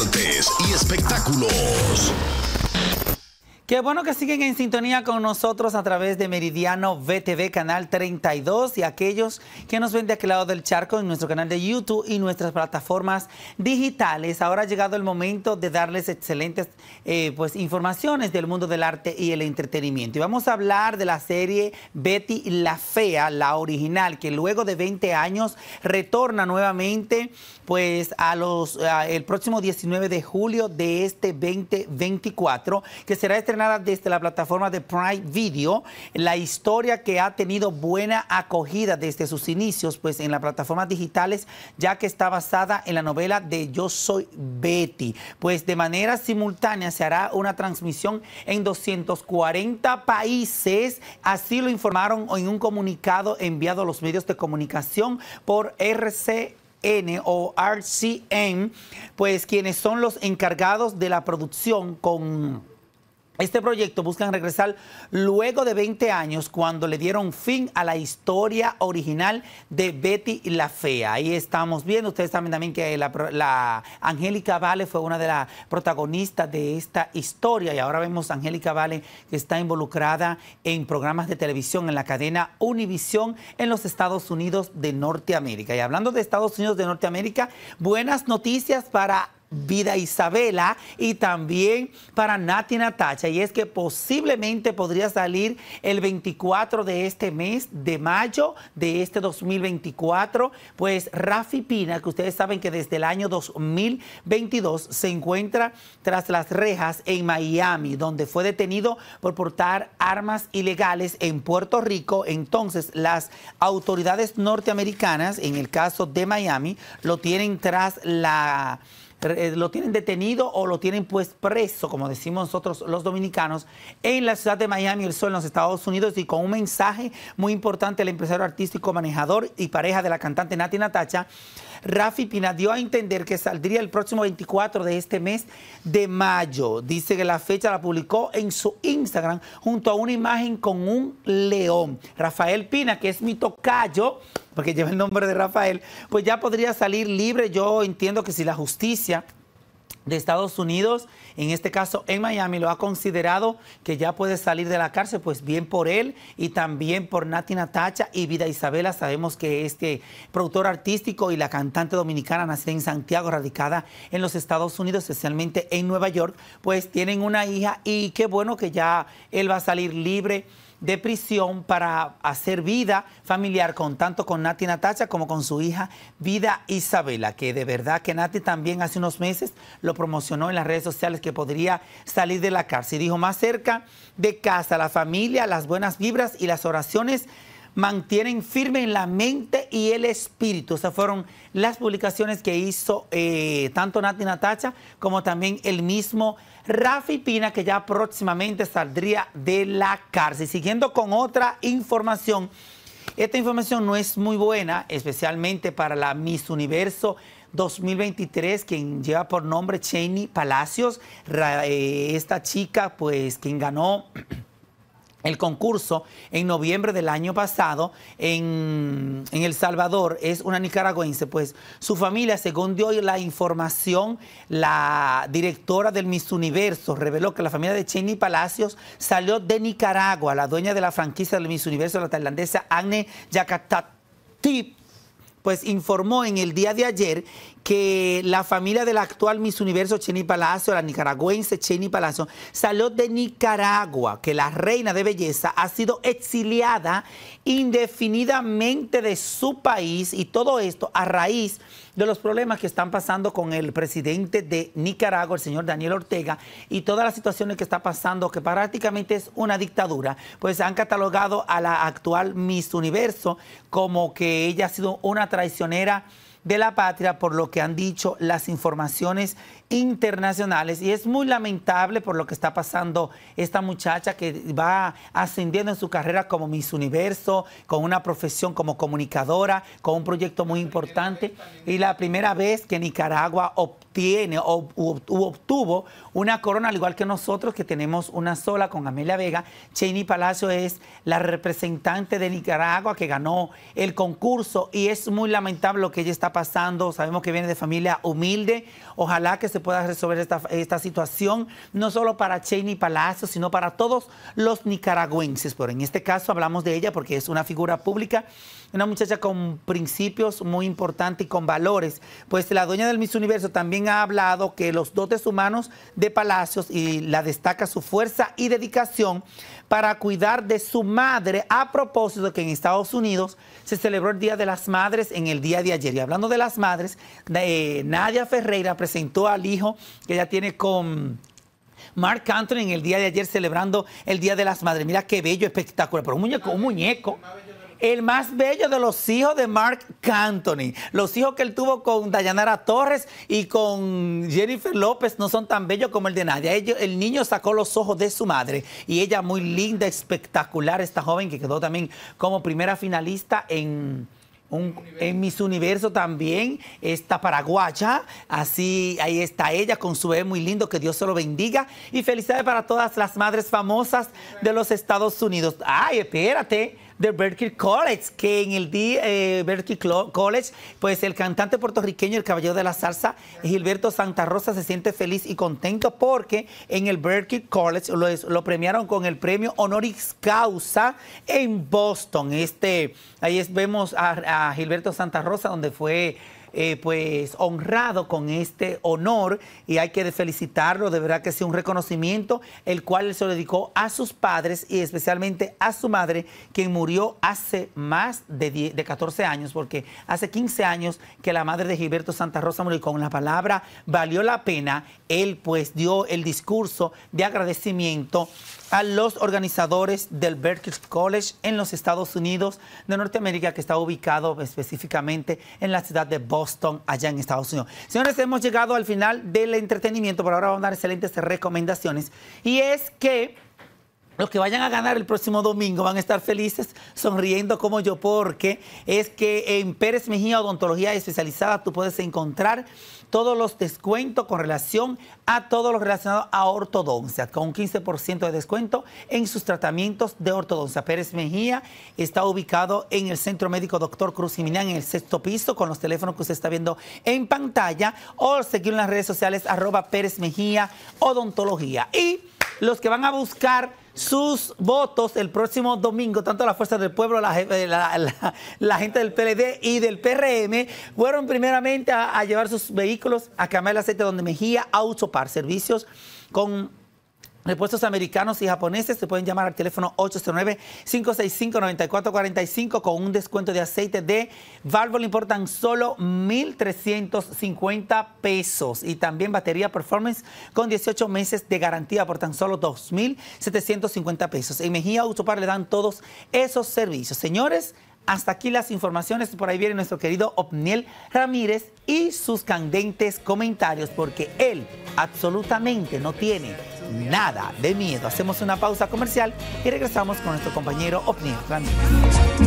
artes y espectáculos. Qué bueno que siguen en sintonía con nosotros a través de Meridiano VTV, canal 32, y aquellos que nos ven de aquel lado del charco en nuestro canal de YouTube y nuestras plataformas digitales. Ahora ha llegado el momento de darles excelentes eh, pues, informaciones del mundo del arte y el entretenimiento. Y vamos a hablar de la serie Betty la Fea, la original, que luego de 20 años retorna nuevamente pues, a los, el próximo 19 de julio de este 2024, que será este desde la plataforma de Prime Video, la historia que ha tenido buena acogida desde sus inicios, pues en las plataformas digitales, ya que está basada en la novela de Yo Soy Betty. Pues de manera simultánea se hará una transmisión en 240 países, así lo informaron en un comunicado enviado a los medios de comunicación por RCN o RCM, pues quienes son los encargados de la producción con este proyecto busca regresar luego de 20 años cuando le dieron fin a la historia original de Betty la Fea. Ahí estamos viendo, ustedes saben también que la, Angélica Vale fue una de las protagonistas de esta historia y ahora vemos a Angélica Vale que está involucrada en programas de televisión en la cadena Univisión en los Estados Unidos de Norteamérica. Y hablando de Estados Unidos de Norteamérica, buenas noticias para Vida Isabela y también para Nati Natacha. Y es que posiblemente podría salir el 24 de este mes, de mayo de este 2024, pues Rafi Pina, que ustedes saben que desde el año 2022 se encuentra tras las rejas en Miami, donde fue detenido por portar armas ilegales en Puerto Rico. Entonces las autoridades norteamericanas, en el caso de Miami, lo tienen tras la eh, lo tienen detenido o lo tienen pues preso, como decimos nosotros los dominicanos, en la ciudad de Miami, el sol en los Estados Unidos, y con un mensaje muy importante el empresario artístico, manejador y pareja de la cantante Nati Natacha, Rafi Pina dio a entender que saldría el próximo 24 de este mes de mayo. Dice que la fecha la publicó en su Instagram junto a una imagen con un león. Rafael Pina, que es mi tocayo, porque lleva el nombre de Rafael, pues ya podría salir libre. Yo entiendo que si la justicia de Estados Unidos, en este caso en Miami, lo ha considerado que ya puede salir de la cárcel, pues bien por él y también por Nati Natacha y Vida Isabela. Sabemos que este productor artístico y la cantante dominicana nacida en Santiago, radicada en los Estados Unidos, especialmente en Nueva York, pues tienen una hija y qué bueno que ya él va a salir libre de prisión para hacer vida familiar con tanto con Nati Natacha como con su hija Vida Isabela, que de verdad que Nati también hace unos meses lo promocionó en las redes sociales que podría salir de la cárcel. dijo, más cerca de casa, la familia, las buenas vibras y las oraciones mantienen firme en la mente y el espíritu. Esas fueron las publicaciones que hizo eh, tanto Nati Natacha como también el mismo Rafi Pina, que ya próximamente saldría de la cárcel. Siguiendo con otra información. Esta información no es muy buena, especialmente para la Miss Universo 2023, quien lleva por nombre Cheney Palacios. Eh, esta chica, pues, quien ganó el concurso en noviembre del año pasado en, El Salvador es una nicaragüense, pues su familia, según dio la información, la directora del Miss Universo reveló que la familia de Cheney Palacios salió de Nicaragua, la dueña de la franquicia del Miss Universo, la tailandesa Agne Yakatatip pues informó en el día de ayer que la familia del actual Miss Universo Cheney Palacio, la nicaragüense Cheni Palacio, salió de Nicaragua, que la reina de belleza ha sido exiliada indefinidamente de su país y todo esto a raíz de los problemas que están pasando con el presidente de Nicaragua, el señor Daniel Ortega, y todas las situaciones que está pasando, que prácticamente es una dictadura, pues han catalogado a la actual Miss Universo como que ella ha sido una traicionera de la patria por lo que han dicho las informaciones internacionales y es muy lamentable por lo que está pasando esta muchacha que va ascendiendo en su carrera como Miss Universo, con una profesión como comunicadora, con un proyecto muy importante y la primera vez que Nicaragua tiene o obtuvo una corona, al igual que nosotros, que tenemos una sola con Amelia Vega. Cheney Palacio es la representante de Nicaragua que ganó el concurso y es muy lamentable lo que ella está pasando. Sabemos que viene de familia humilde. Ojalá que se pueda resolver esta, situación, no solo para Cheney Palacio, sino para todos los nicaragüenses. Pero en este caso hablamos de ella porque es una figura pública una muchacha con principios muy importantes y con valores. Pues la dueña del Miss Universo también ha hablado que los dotes humanos de Palacios y la destaca su fuerza y dedicación para cuidar de su madre a propósito de que en Estados Unidos se celebró el Día de las Madres en el día de ayer. Y hablando de las madres, eh, Nadia Ferreira presentó al hijo que ella tiene con Mark Anthony en el día de ayer celebrando el Día de las Madres. Mira qué bello, espectacular, pero un muñeco, un muñeco el más bello de los hijos de Mark Cantony. Los hijos que él tuvo con Dayanara Torres y con Jennifer López no son tan bellos como el de Nadia. el niño sacó los ojos de su madre y ella muy linda, espectacular, esta joven que quedó también como primera finalista en... en Miss Universo también, esta paraguaya, así ahí está ella con su bebé muy lindo, que Dios se lo bendiga. Y felicidades para todas las madres famosas de los Estados Unidos. Ay, espérate, de Berkeley College, que en el día eh, Berkeley College, pues el cantante puertorriqueño, el caballero de la salsa, Gilberto Santa Rosa, se siente feliz y contento porque en el Berkeley College lo, premiaron con el premio honoris causa en Boston. Este, ahí vemos a Gilberto Santa Rosa, donde fue eh, pues honrado con este honor y hay que felicitarlo, de verdad que es un reconocimiento, el cual se lo dedicó a sus padres y especialmente a su madre, quien murió hace más de, 14 años, porque hace 15 años que la madre de Gilberto Santa Rosa murió y con la palabra valió la pena, él pues dio el discurso de agradecimiento a los organizadores del Berkeley College en los Estados Unidos de Norteamérica, que está ubicado específicamente en la ciudad de Boston Boston, allá en Estados Unidos. Señores, hemos llegado al final del entretenimiento, por ahora vamos a dar excelentes recomendaciones. Y es que los que vayan a ganar el próximo domingo van a estar felices, sonriendo como yo, porque es que en Pérez Mejía Odontología Especializada tú puedes encontrar todos los descuentos con relación a todo lo relacionado a ortodoncia, con un 15% de descuento en sus tratamientos de ortodoncia. Pérez Mejía está ubicado en el Centro Médico Doctor Cruz Jiménez en el sexto piso, con los teléfonos que usted está viendo en pantalla, o seguir en las redes sociales arroba Pérez Mejía Odontología. Y los que van a buscar sus votos el próximo domingo, tanto la Fuerza del pueblo, la, gente del PLD y del PRM, fueron primeramente a, llevar sus vehículos a Camel Aceite, donde Mejía, Autopar, servicios con Repuestos americanos y japoneses se pueden llamar al teléfono 809-565-9445 con un descuento de aceite de válvula importan solo 1,350 pesos. Y también batería performance con 18 meses de garantía por tan solo 2,750 pesos. En Mejía Autopar le dan todos esos servicios. Señores, hasta aquí las informaciones. Por ahí viene nuestro querido Opniel Ramírez y sus candentes comentarios, porque él absolutamente no tiene nada de miedo. Hacemos una pausa comercial y regresamos con nuestro compañero Opniel Ramírez.